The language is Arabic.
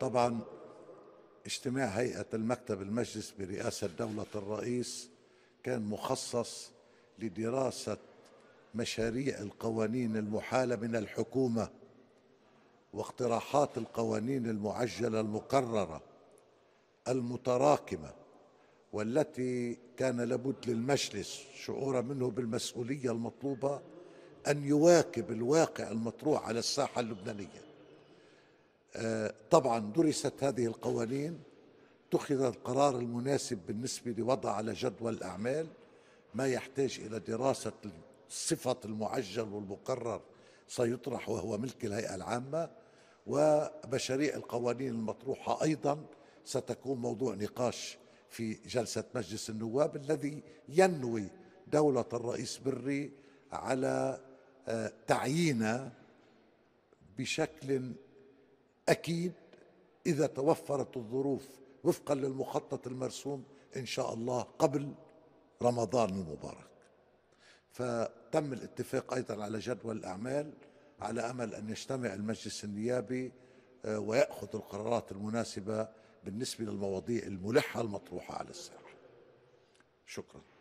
طبعا اجتماع هيئة المكتب المجلس برئاسة دولة الرئيس كان مخصص لدراسة مشاريع القوانين المحالة من الحكومة واقتراحات القوانين المعجلة المقررة المتراكمة والتي كان لابد للمجلس شعورا منه بالمسؤولية المطلوبة أن يواكب الواقع المطروح على الساحة اللبنانية طبعا درست هذه القوانين اتخذ القرار المناسب بالنسبة لوضع على جدول الأعمال ما يحتاج إلى دراسة صفة المعجل والمقرر سيطرح وهو ملك الهيئة العامة ومشاريع القوانين المطروحة أيضا ستكون موضوع نقاش في جلسة مجلس النواب الذي ينوي دولة الرئيس بري على آه، تعيين بشكل اكيد اذا توفرت الظروف وفقا للمخطط المرسوم ان شاء الله قبل رمضان المبارك فتم الاتفاق ايضا على جدول الاعمال على امل ان يجتمع المجلس النيابي آه، وياخذ القرارات المناسبه بالنسبه للمواضيع الملحه المطروحه على الساحه شكرا